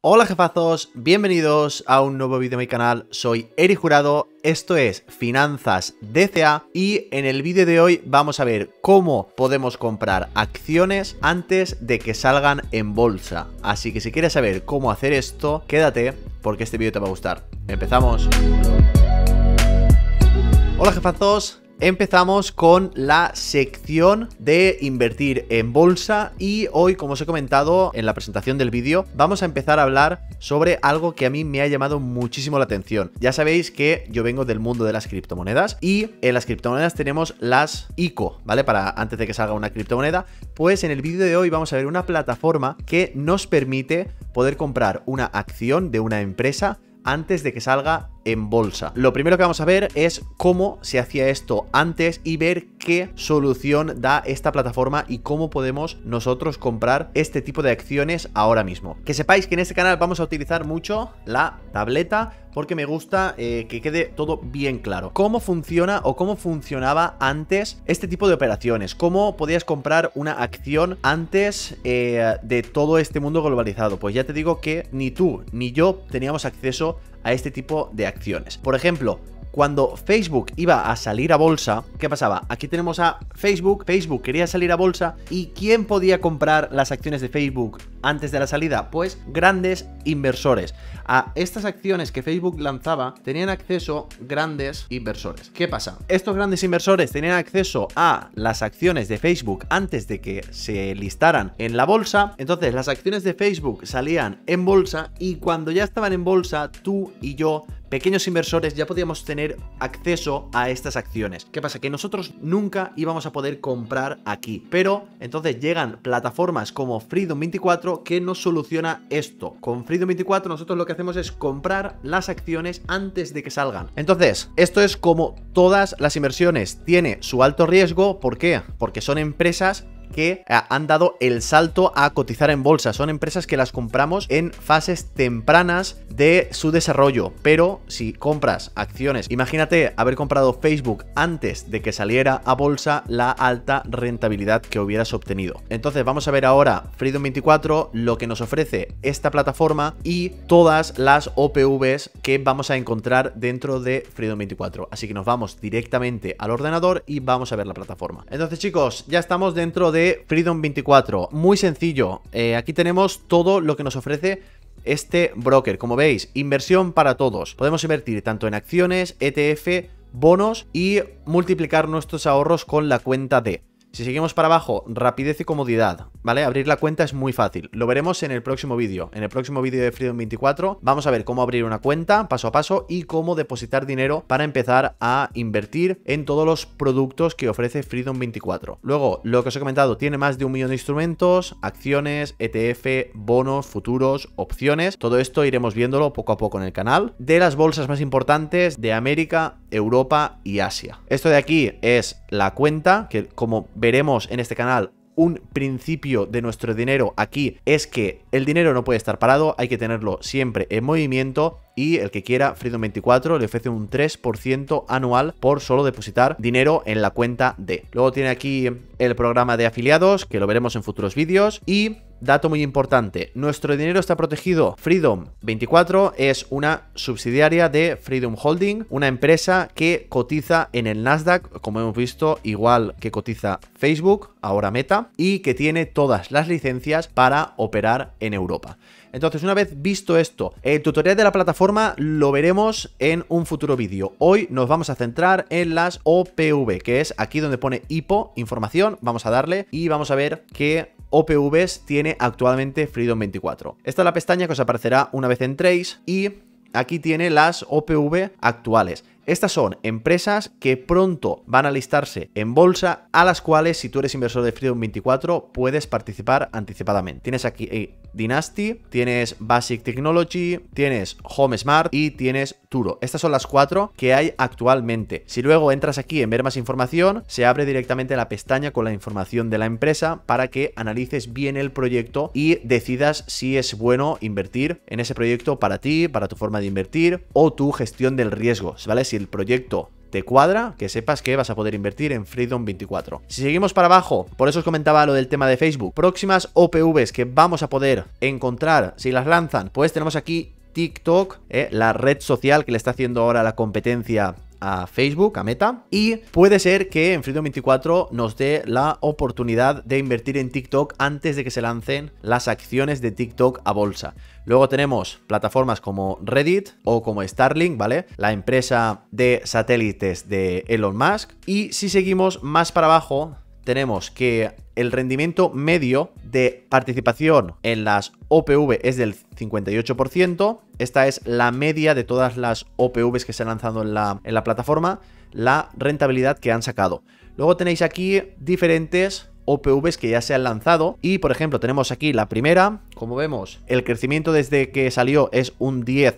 Hola jefazos, bienvenidos a un nuevo vídeo de mi canal, soy Eri Jurado, esto es Finanzas DCA y en el vídeo de hoy vamos a ver cómo podemos comprar acciones antes de que salgan en bolsa. Así que si quieres saber cómo hacer esto, quédate porque este vídeo te va a gustar. ¡Empezamos! Hola jefazos, Empezamos con la sección de invertir en bolsa y hoy, como os he comentado en la presentación del vídeo, vamos a empezar a hablar sobre algo que a mí me ha llamado muchísimo la atención. Ya sabéis que yo vengo del mundo de las criptomonedas y en las criptomonedas tenemos las ICO, ¿vale? Para antes de que salga una criptomoneda, pues en el vídeo de hoy vamos a ver una plataforma que nos permite poder comprar una acción de una empresa antes de que salga en bolsa. Lo primero que vamos a ver es cómo se hacía esto antes y ver qué solución da esta plataforma y cómo podemos nosotros comprar este tipo de acciones ahora mismo. Que sepáis que en este canal vamos a utilizar mucho la tableta porque me gusta eh, que quede todo bien claro. ¿Cómo funciona o cómo funcionaba antes este tipo de operaciones? ¿Cómo podías comprar una acción antes eh, de todo este mundo globalizado? Pues ya te digo que ni tú ni yo teníamos acceso a este tipo de acciones. Por ejemplo, cuando Facebook iba a salir a bolsa, ¿qué pasaba? Aquí tenemos a Facebook, Facebook quería salir a bolsa y ¿quién podía comprar las acciones de Facebook? antes de la salida? Pues grandes inversores. A estas acciones que Facebook lanzaba tenían acceso grandes inversores. ¿Qué pasa? Estos grandes inversores tenían acceso a las acciones de Facebook antes de que se listaran en la bolsa. Entonces las acciones de Facebook salían en bolsa y cuando ya estaban en bolsa, tú y yo pequeños inversores ya podíamos tener acceso a estas acciones. ¿Qué pasa? Que nosotros nunca íbamos a poder comprar aquí. Pero entonces llegan plataformas como Freedom 24 que nos soluciona esto. Con free 24 nosotros lo que hacemos es comprar las acciones antes de que salgan. Entonces, esto es como todas las inversiones. Tiene su alto riesgo, ¿por qué? Porque son empresas que eh, han dado el salto a cotizar en bolsa. Son empresas que las compramos en fases tempranas de su desarrollo, pero si compras acciones, imagínate haber comprado Facebook antes de que saliera a bolsa la alta rentabilidad que hubieras obtenido. Entonces vamos a ver ahora Freedom 24, lo que nos ofrece esta plataforma y todas las OPVs que vamos a encontrar dentro de Freedom 24. Así que nos vamos directamente al ordenador y vamos a ver la plataforma. Entonces chicos, ya estamos dentro de Freedom 24. Muy sencillo, eh, aquí tenemos todo lo que nos ofrece este broker. Como veis, inversión para todos. Podemos invertir tanto en acciones, ETF, bonos y multiplicar nuestros ahorros con la cuenta de... Si seguimos para abajo, rapidez y comodidad, ¿vale? Abrir la cuenta es muy fácil. Lo veremos en el próximo vídeo. En el próximo vídeo de Freedom 24 vamos a ver cómo abrir una cuenta paso a paso y cómo depositar dinero para empezar a invertir en todos los productos que ofrece Freedom 24. Luego, lo que os he comentado, tiene más de un millón de instrumentos, acciones, ETF, bonos, futuros, opciones. Todo esto iremos viéndolo poco a poco en el canal. De las bolsas más importantes de América, Europa y Asia. Esto de aquí es la cuenta, que como veremos en este canal, un principio de nuestro dinero aquí es que el dinero no puede estar parado, hay que tenerlo siempre en movimiento y el que quiera Freedom24 le ofrece un 3% anual por solo depositar dinero en la cuenta D. Luego tiene aquí el programa de afiliados, que lo veremos en futuros vídeos, y Dato muy importante, nuestro dinero está protegido. Freedom24 es una subsidiaria de Freedom Holding, una empresa que cotiza en el Nasdaq, como hemos visto, igual que cotiza Facebook, ahora Meta, y que tiene todas las licencias para operar en Europa. Entonces, una vez visto esto, el tutorial de la plataforma lo veremos en un futuro vídeo. Hoy nos vamos a centrar en las OPV, que es aquí donde pone IPO, información, vamos a darle y vamos a ver qué OPVs tiene actualmente Freedom 24. Esta es la pestaña que os aparecerá una vez entréis y aquí tiene las OPV actuales. Estas son empresas que pronto van a listarse en bolsa, a las cuales si tú eres inversor de Freedom 24 puedes participar anticipadamente. Tienes aquí eh, Dynasty, tienes Basic Technology, tienes Home Smart y tienes estas son las cuatro que hay actualmente. Si luego entras aquí en ver más información, se abre directamente la pestaña con la información de la empresa para que analices bien el proyecto y decidas si es bueno invertir en ese proyecto para ti, para tu forma de invertir o tu gestión del riesgo, ¿vale? Si el proyecto te cuadra, que sepas que vas a poder invertir en Freedom 24. Si seguimos para abajo, por eso os comentaba lo del tema de Facebook, próximas OPVs que vamos a poder encontrar si las lanzan, pues tenemos aquí TikTok, eh, la red social que le está haciendo ahora la competencia a Facebook, a Meta, y puede ser que en Freedom 24 nos dé la oportunidad de invertir en TikTok antes de que se lancen las acciones de TikTok a bolsa. Luego tenemos plataformas como Reddit o como Starlink, ¿vale? La empresa de satélites de Elon Musk. Y si seguimos más para abajo, tenemos que el rendimiento medio de participación en las OPV es del 58%. Esta es la media de todas las OPVs que se han lanzado en la, en la plataforma, la rentabilidad que han sacado. Luego tenéis aquí diferentes OPVs que ya se han lanzado. Y por ejemplo, tenemos aquí la primera. Como vemos, el crecimiento desde que salió es un 10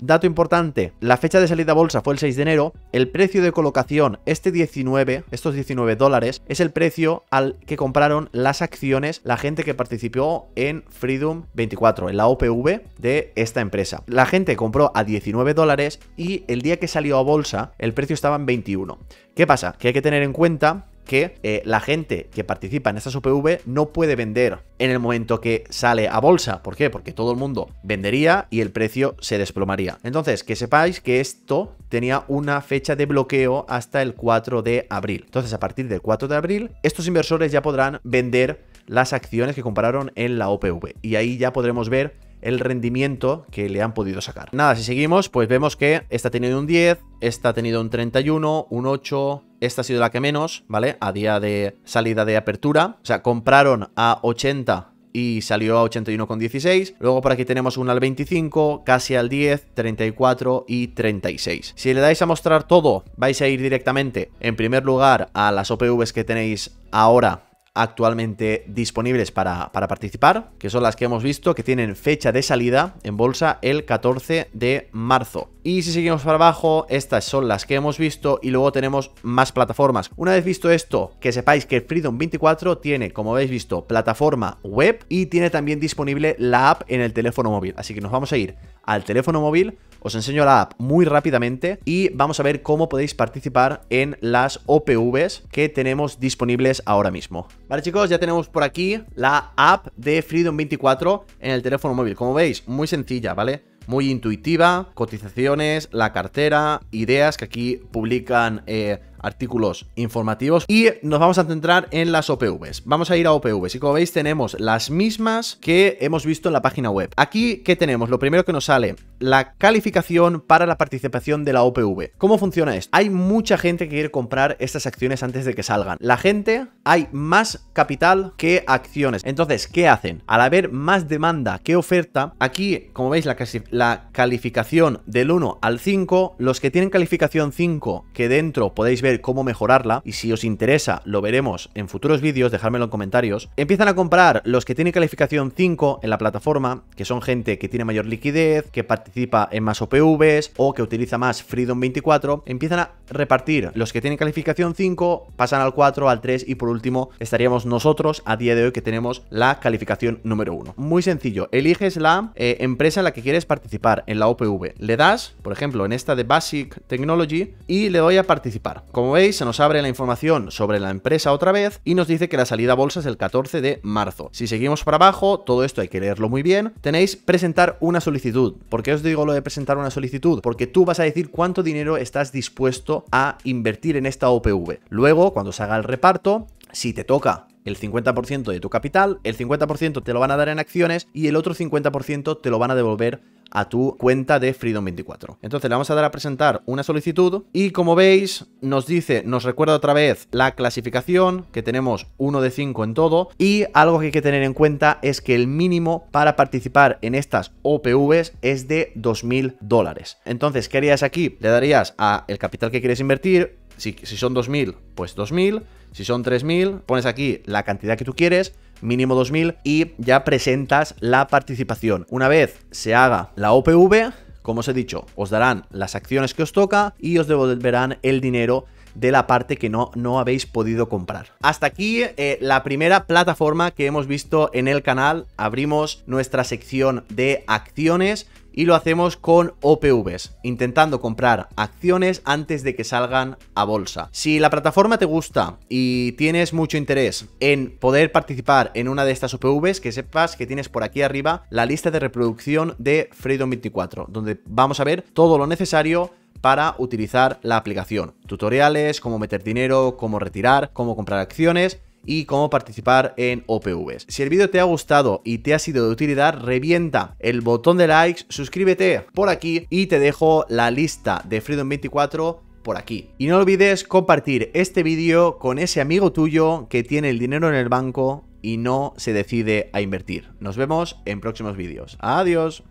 Dato importante, la fecha de salida a bolsa fue el 6 de enero, el precio de colocación, este 19, estos 19 dólares, es el precio al que compraron las acciones la gente que participó en Freedom 24, en la OPV de esta empresa. La gente compró a 19 dólares y el día que salió a bolsa el precio estaba en 21. ¿Qué pasa? Que hay que tener en cuenta que eh, la gente que participa en estas opv no puede vender en el momento que sale a bolsa. ¿Por qué? Porque todo el mundo vendería y el precio se desplomaría. Entonces, que sepáis que esto tenía una fecha de bloqueo hasta el 4 de abril. Entonces, a partir del 4 de abril, estos inversores ya podrán vender las acciones que compraron en la OPV. Y ahí ya podremos ver el rendimiento que le han podido sacar. Nada, si seguimos, pues vemos que esta ha tenido un 10, esta ha tenido un 31, un 8, esta ha sido la que menos, ¿vale? A día de salida de apertura. O sea, compraron a 80 y salió a 81,16. Luego por aquí tenemos una al 25, casi al 10, 34 y 36. Si le dais a mostrar todo, vais a ir directamente, en primer lugar, a las OPVs que tenéis ahora actualmente disponibles para, participar, que son las que hemos visto, que tienen fecha de salida en bolsa el 14 de marzo. Y si seguimos para abajo, estas son las que hemos visto y luego tenemos más plataformas. Una vez visto esto, que sepáis que Freedom 24 tiene, como habéis visto, plataforma web y tiene también disponible la app en el teléfono móvil. Así que nos vamos a ir al teléfono móvil os enseño la app muy rápidamente y vamos a ver cómo podéis participar en las OPVs que tenemos disponibles ahora mismo. Vale chicos, ya tenemos por aquí la app de Freedom 24 en el teléfono móvil. Como veis, muy sencilla, ¿vale? Muy intuitiva, cotizaciones, la cartera, ideas que aquí publican eh, artículos informativos y nos vamos a centrar en las OPVs. Vamos a ir a OPVs y como veis tenemos las mismas que hemos visto en la página web. Aquí, ¿qué tenemos? Lo primero que nos sale, la calificación para la participación de la OPV. ¿Cómo funciona esto? Hay mucha gente que quiere comprar estas acciones antes de que salgan. La gente, hay más capital que acciones. Entonces, ¿qué hacen? Al haber más demanda que oferta, aquí, como veis, la, la calificación del 1 al 5, los que tienen calificación 5, que dentro podéis ver cómo mejorarla y si os interesa lo veremos en futuros vídeos, dejármelo en comentarios. Empiezan a comprar los que tienen calificación 5 en la plataforma, que son gente que tiene mayor liquidez, que participa en más OPVs o que utiliza más Freedom 24, empiezan a repartir los que tienen calificación 5, pasan al 4, al 3 y por último estaríamos nosotros a día de hoy que tenemos la calificación número 1. Muy sencillo, eliges la eh, empresa en la que quieres participar, en la OPV. Le das, por ejemplo, en esta de Basic Technology y le doy a participar. Como veis, se nos abre la información sobre la empresa otra vez y nos dice que la salida a bolsa es el 14 de marzo. Si seguimos para abajo, todo esto hay que leerlo muy bien, tenéis presentar una solicitud. ¿Por qué os digo lo de presentar una solicitud? Porque tú vas a decir cuánto dinero estás dispuesto a invertir en esta OPV. Luego, cuando se haga el reparto, si te toca el 50% de tu capital, el 50% te lo van a dar en acciones y el otro 50% te lo van a devolver a tu cuenta de Freedom 24. Entonces le vamos a dar a presentar una solicitud y como veis nos dice, nos recuerda otra vez la clasificación que tenemos uno de 5 en todo y algo que hay que tener en cuenta es que el mínimo para participar en estas OPVs es de 2.000 dólares. Entonces, ¿qué harías aquí? Le darías a el capital que quieres invertir, si, si son 2.000, pues 2.000. Si son 3.000, pones aquí la cantidad que tú quieres, mínimo 2.000, y ya presentas la participación. Una vez se haga la OPV, como os he dicho, os darán las acciones que os toca y os devolverán el dinero de la parte que no, no habéis podido comprar. Hasta aquí eh, la primera plataforma que hemos visto en el canal. Abrimos nuestra sección de acciones y lo hacemos con OPVs, intentando comprar acciones antes de que salgan a bolsa. Si la plataforma te gusta y tienes mucho interés en poder participar en una de estas OPVs, que sepas que tienes por aquí arriba la lista de reproducción de Freedom 24, donde vamos a ver todo lo necesario para utilizar la aplicación. Tutoriales, cómo meter dinero, cómo retirar, cómo comprar acciones y cómo participar en OPVs. Si el vídeo te ha gustado y te ha sido de utilidad, revienta el botón de likes, suscríbete por aquí y te dejo la lista de Freedom 24 por aquí. Y no olvides compartir este vídeo con ese amigo tuyo que tiene el dinero en el banco y no se decide a invertir. Nos vemos en próximos vídeos. Adiós.